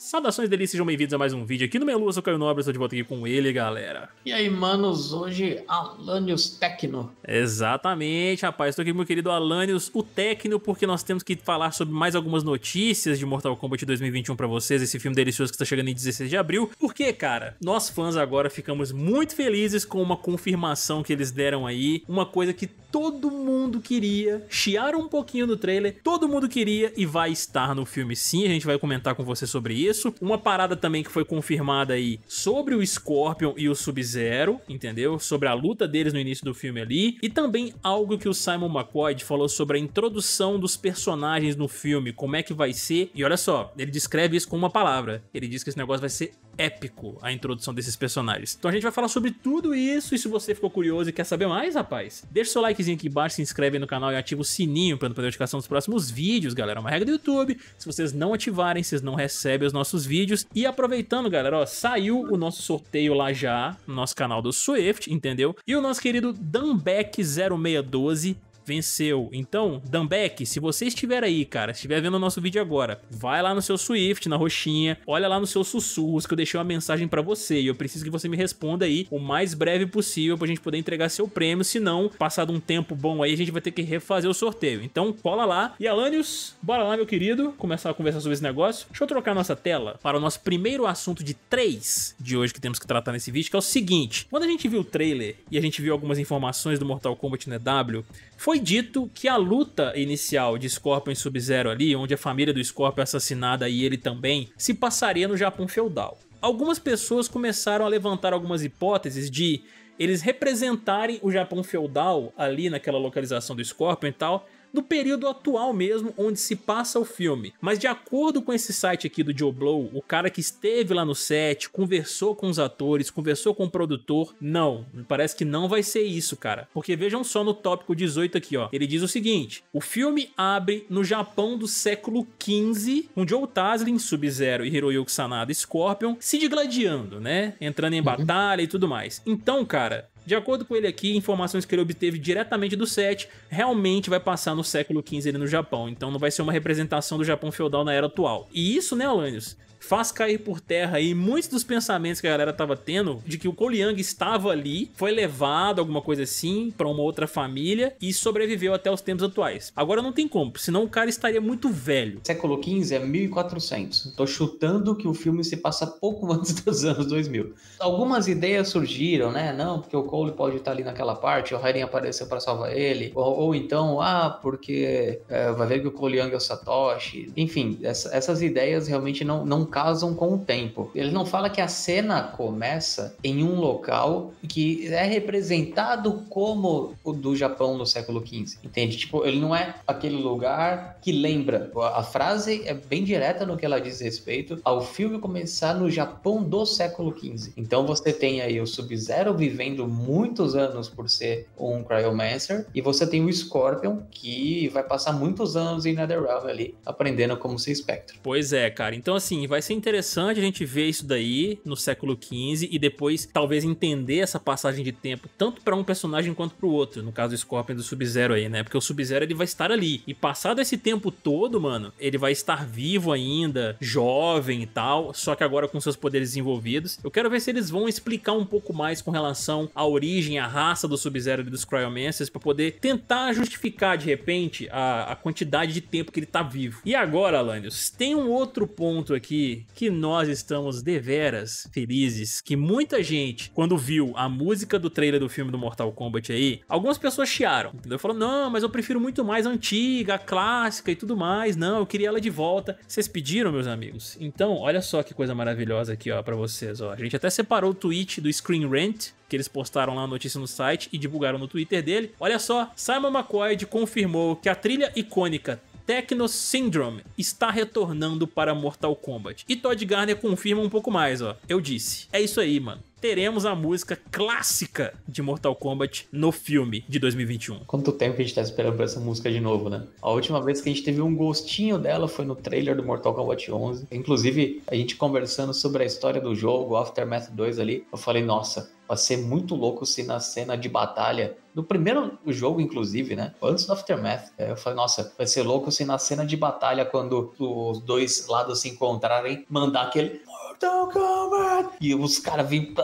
Saudações delícias, sejam bem-vindos a mais um vídeo aqui no Meia eu sou o Caio Nobre, estou de volta aqui com ele, galera. E aí, manos, hoje Alanios Tecno. Exatamente, rapaz, estou aqui com meu querido Alanios, o Tecno, porque nós temos que falar sobre mais algumas notícias de Mortal Kombat 2021 para vocês, esse filme delicioso que está chegando em 16 de abril. Por quê, cara, nós fãs agora ficamos muito felizes com uma confirmação que eles deram aí, uma coisa que todo mundo queria, chiaram um pouquinho no trailer, todo mundo queria e vai estar no filme sim, a gente vai comentar com você sobre isso. Uma parada também que foi confirmada aí sobre o Scorpion e o Sub-Zero, entendeu? Sobre a luta deles no início do filme ali e também algo que o Simon McCoy falou sobre a introdução dos personagens no filme, como é que vai ser. E olha só, ele descreve isso com uma palavra. Ele diz que esse negócio vai ser épico, a introdução desses personagens. Então a gente vai falar sobre tudo isso e se você ficou curioso e quer saber mais, rapaz, deixa o seu like likezinho aqui embaixo, se inscreve no canal e ativa o sininho para não perder a notificação dos próximos vídeos, galera. É uma regra do YouTube. Se vocês não ativarem, vocês não recebem os nossos vídeos. E aproveitando, galera, ó, saiu o nosso sorteio lá já no nosso canal do Swift, entendeu? E o nosso querido Danbeck0612 venceu. Então, Dambeck, se você estiver aí, cara, estiver vendo o nosso vídeo agora, vai lá no seu Swift, na roxinha, olha lá nos seus sussurros que eu deixei uma mensagem para você e eu preciso que você me responda aí o mais breve possível pra gente poder entregar seu prêmio, senão, passado um tempo bom aí, a gente vai ter que refazer o sorteio. Então, cola lá. E Alanios, bora lá, meu querido, começar a conversar sobre esse negócio. Deixa eu trocar nossa tela para o nosso primeiro assunto de três de hoje que temos que tratar nesse vídeo, que é o seguinte. Quando a gente viu o trailer e a gente viu algumas informações do Mortal Kombat NW, foi foi dito que a luta inicial de Scorpion e Sub-Zero ali, onde a família do Scorpion é assassinada e ele também, se passaria no Japão feudal. Algumas pessoas começaram a levantar algumas hipóteses de eles representarem o Japão feudal ali naquela localização do Scorpion e tal, no período atual mesmo onde se passa o filme. Mas de acordo com esse site aqui do Joe Blow, o cara que esteve lá no set, conversou com os atores, conversou com o produtor, não, parece que não vai ser isso, cara. Porque vejam só no tópico 18 aqui, ó. Ele diz o seguinte: "O filme abre no Japão do século 15, com Joe Taslim, Sub-Zero e Hiroyuki Sanada Scorpion se digladiando, né? Entrando em uhum. batalha e tudo mais. Então, cara, de acordo com ele aqui, informações que ele obteve diretamente do set realmente vai passar no século XV ali no Japão, então não vai ser uma representação do Japão feudal na era atual. E isso, né, Alanios, faz cair por terra aí muitos dos pensamentos que a galera tava tendo de que o Cole Young estava ali, foi levado, alguma coisa assim, para uma outra família e sobreviveu até os tempos atuais. Agora não tem como, senão o cara estaria muito velho. Século XV é 1400. Tô chutando que o filme se passa pouco antes dos anos 2000. Algumas ideias surgiram, né? Não, porque o Cole pode estar ali naquela parte, o Raiden apareceu para salvar ele, ou, ou, então, ah, porque é, vai ver que o Cole Young é o Satoshi. Enfim, essa, essas ideias realmente não, não casam com o tempo. Ele não fala que a cena começa em um local que é representado como o do Japão no século XV, entende? Tipo, ele não é aquele lugar que lembra. A frase é bem direta no que ela diz respeito ao filme começar no Japão do século XV. Então você tem aí o Sub-Zero vivendo muitos anos por ser um Cryomancer, e você tem o Scorpion que vai passar muitos anos em Netherrealm ali, aprendendo como ser Spectre. Pois é, cara. Então assim, vai vai ser interessante a gente ver isso daí no século XV e depois talvez entender essa passagem de tempo tanto para um personagem quanto para o outro, no caso do Scorpion do Sub-Zero aí, né? Porque o Sub-Zero ele vai estar ali e passado esse tempo todo, mano, ele vai estar vivo ainda, jovem e tal, só que agora com seus poderes desenvolvidos. Eu quero ver se eles vão explicar um pouco mais com relação à origem, à raça do Sub-Zero e dos Cryomancers para poder tentar justificar de repente a, a quantidade de tempo que ele tá vivo. E agora, Alanios, tem um outro ponto aqui que, nós estamos deveras felizes que muita gente, quando viu a música do trailer do filme do Mortal Kombat aí, algumas pessoas chiaram, entendeu? Falaram, não, mas eu prefiro muito mais a antiga, a clássica e tudo mais, não, eu queria ela de volta. Vocês pediram, meus amigos? Então, olha só que coisa maravilhosa aqui, ó, pra vocês, ó. A gente até separou o tweet do Screen Rant, que eles postaram lá a notícia no site e divulgaram no Twitter dele. Olha só, Simon McCoy confirmou que a trilha icônica Techno Syndrome está retornando para Mortal Kombat. E Todd Garner confirma um pouco mais, ó. Eu disse. É isso aí, mano teremos a música clássica de Mortal Kombat no filme de 2021. Quanto tempo a gente tá esperando por essa música de novo, né? A última vez que a gente teve um gostinho dela foi no trailer do Mortal Kombat 11. Inclusive, a gente conversando sobre a história do jogo, Aftermath 2 ali, eu falei, nossa, vai ser muito louco se na cena de batalha, no primeiro jogo, inclusive, né? Antes do Aftermath, é, eu falei, nossa, vai ser louco se na cena de batalha, quando os dois lados se encontrarem, mandar aquele Mortal Kombat! E os caras vêm.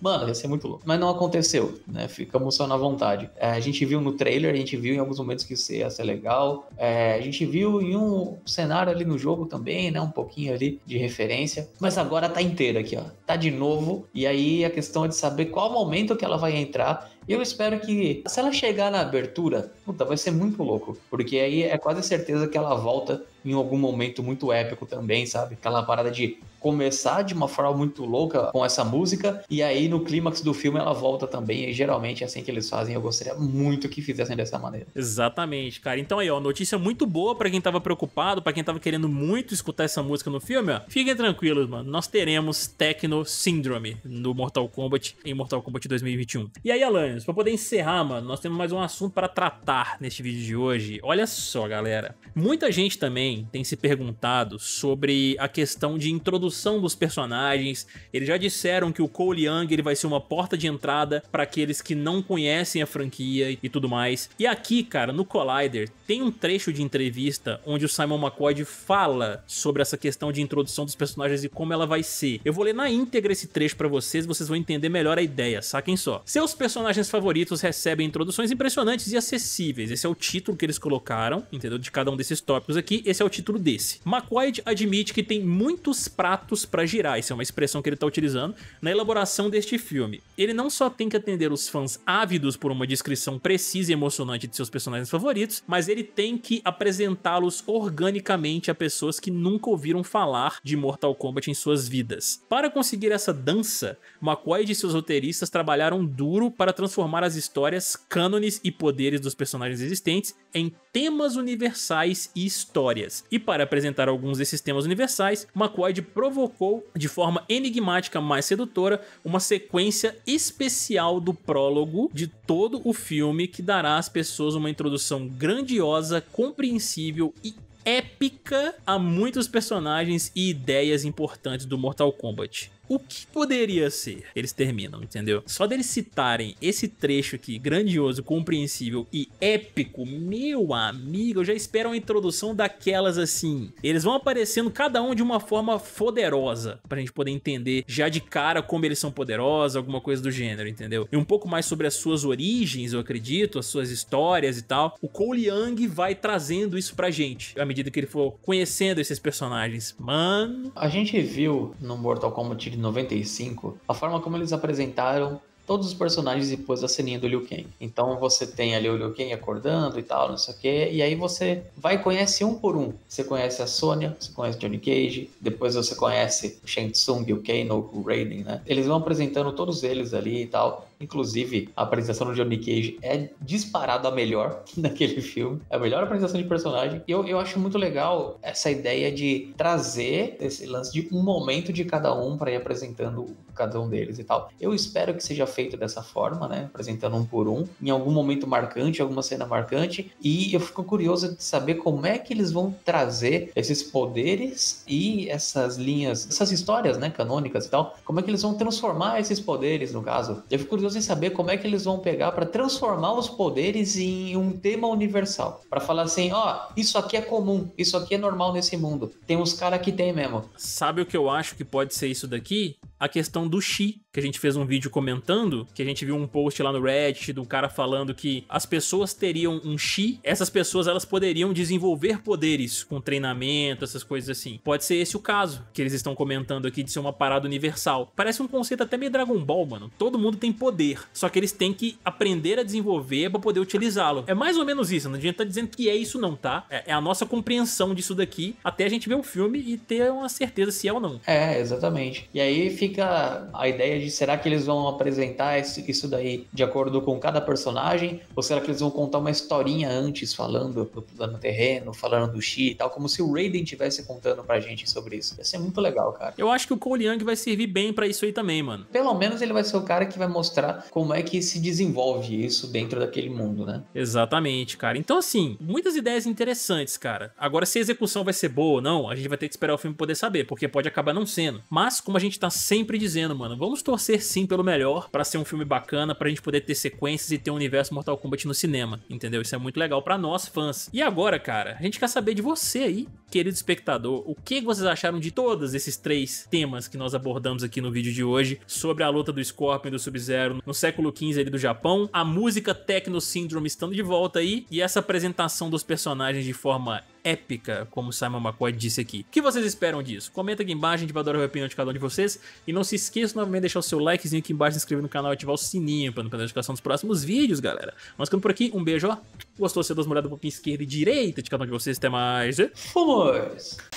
Mano, ia ser muito louco. Mas não aconteceu, né? Ficamos só na vontade. É, a gente viu no trailer, a gente viu em alguns momentos que isso ia ser legal. É, a gente viu em um cenário ali no jogo também, né? Um pouquinho ali de referência. Mas agora tá inteira aqui, ó. Tá de novo. E aí a questão é de saber qual momento que ela vai entrar eu espero que, se ela chegar na abertura, puta, vai ser muito louco. Porque aí é quase certeza que ela volta em algum momento muito épico também, sabe? Aquela parada de começar de uma forma muito louca com essa música, e aí no clímax do filme ela volta também, e geralmente é assim que eles fazem, eu gostaria muito que fizessem dessa maneira. Exatamente, cara. Então aí, ó, notícia muito boa para quem tava preocupado, para quem tava querendo muito escutar essa música no filme, ó. Fiquem tranquilos, mano. Nós teremos Tecno Syndrome no Mortal Kombat, em Mortal Kombat 2021. E aí, Alanis, pra poder encerrar, mano, nós temos mais um assunto para tratar neste vídeo de hoje. Olha só, galera. Muita gente também tem se perguntado sobre a questão de introdução construção dos personagens. Eles já disseram que o Cole Young ele vai ser uma porta de entrada para aqueles que não conhecem a franquia e tudo mais. E aqui, cara, no Collider, tem um trecho de entrevista onde o Simon McCoy fala sobre essa questão de introdução dos personagens e como ela vai ser. Eu vou ler na íntegra esse trecho para vocês, vocês vão entender melhor a ideia, saquem só. Seus personagens favoritos recebem introduções impressionantes e acessíveis. Esse é o título que eles colocaram, entendeu? De cada um desses tópicos aqui, esse é o título desse. McQuaid admite que tem muitos pratos atos para girar, isso é uma expressão que ele está utilizando, na elaboração deste filme. Ele não só tem que atender os fãs ávidos por uma descrição precisa e emocionante de seus personagens favoritos, mas ele tem que apresentá-los organicamente a pessoas que nunca ouviram falar de Mortal Kombat em suas vidas. Para conseguir essa dança, McCoy e seus roteiristas trabalharam duro para transformar as histórias, cânones e poderes dos personagens existentes em temas universais e histórias. E para apresentar alguns desses temas universais, McQuaid provocou de forma enigmática mais sedutora uma sequência especial do prólogo de todo o filme que dará às pessoas uma introdução grandiosa, compreensível e épica a muitos personagens e ideias importantes do Mortal Kombat o que poderia ser? Eles terminam, entendeu? Só deles citarem esse trecho aqui, grandioso, compreensível e épico, meu amigo, eu já espero uma introdução daquelas assim. Eles vão aparecendo cada um de uma forma poderosa, pra gente poder entender já de cara como eles são poderosos, alguma coisa do gênero, entendeu? E um pouco mais sobre as suas origens, eu acredito, as suas histórias e tal. O Cole Young vai trazendo isso pra gente, à medida que ele for conhecendo esses personagens. Mano... A gente viu no Mortal Kombat 95, a forma como eles apresentaram todos os personagens depois da ceninha do Liu Kang. Então você tem ali o Liu Kang acordando e tal, não sei o quê, e aí você vai e conhece um por um. Você conhece a Sônia, você conhece Johnny Cage, depois você conhece o Shang Tsung, o Kano, o Raiden, né? Eles vão apresentando todos eles ali e tal. Inclusive, a apresentação do Johnny Cage é disparada a melhor naquele filme. É a melhor apresentação de personagem. E eu, eu acho muito legal essa ideia de trazer esse lance de um momento de cada um para ir apresentando cada um deles e tal. Eu espero que seja feito dessa forma, né? Apresentando um por um, em algum momento marcante, alguma cena marcante. E eu fico curioso de saber como é que eles vão trazer esses poderes e essas linhas, essas histórias, né? Canônicas e tal. Como é que eles vão transformar esses poderes, no caso. Eu fico curioso curioso em saber como é que eles vão pegar para transformar os poderes em um tema universal. Para falar assim, ó, oh, isso aqui é comum, isso aqui é normal nesse mundo. Tem uns caras que tem mesmo. Sabe o que eu acho que pode ser isso daqui? a questão do Xi, que a gente fez um vídeo comentando, que a gente viu um post lá no Reddit do cara falando que as pessoas teriam um Xi, essas pessoas elas poderiam desenvolver poderes com treinamento, essas coisas assim. Pode ser esse o caso que eles estão comentando aqui de ser uma parada universal. Parece um conceito até meio Dragon Ball, mano. Todo mundo tem poder, só que eles têm que aprender a desenvolver para poder utilizá-lo. É mais ou menos isso, não adianta estar tá dizendo que é isso não, tá? É, é a nossa compreensão disso daqui até a gente ver o filme e ter uma certeza se é ou não. É, exatamente. E aí fica fica a ideia de será que eles vão apresentar isso daí de acordo com cada personagem? Ou será que eles vão contar uma historinha antes, falando do plano terreno, falando do Xi e tal, como se o Raiden tivesse contando pra gente sobre isso? Ia ser muito legal, cara. Eu acho que o Cole Young vai servir bem para isso aí também, mano. Pelo menos ele vai ser o cara que vai mostrar como é que se desenvolve isso dentro daquele mundo, né? Exatamente, cara. Então, assim, muitas ideias interessantes, cara. Agora, se a execução vai ser boa ou não, a gente vai ter que esperar o filme poder saber, porque pode acabar não sendo. Mas, como a gente tá sem sempre dizendo, mano, vamos torcer sim pelo melhor para ser um filme bacana, pra gente poder ter sequências e ter um universo Mortal Kombat no cinema, entendeu? Isso é muito legal para nós fãs. E agora, cara, a gente quer saber de você aí, querido espectador, o que vocês acharam de todos esses três temas que nós abordamos aqui no vídeo de hoje sobre a luta do Scorpion e do Sub-Zero no século XV ali do Japão, a música Tecno Syndrome estando de volta aí e essa apresentação dos personagens de forma épica, como Simon McCoy disse aqui. O que vocês esperam disso? Comenta aqui embaixo, a gente vai adorar a opinião de cada um de vocês. E não se esqueça novamente de deixar o seu likezinho aqui embaixo, se inscrever no canal e ativar o sininho para não perder a notificação dos próximos vídeos, galera. Mas ficando por aqui, um beijo, ó. Gostou, você uma olhada um pouquinho esquerda e direita de cada um de vocês. Até mais. Fomos!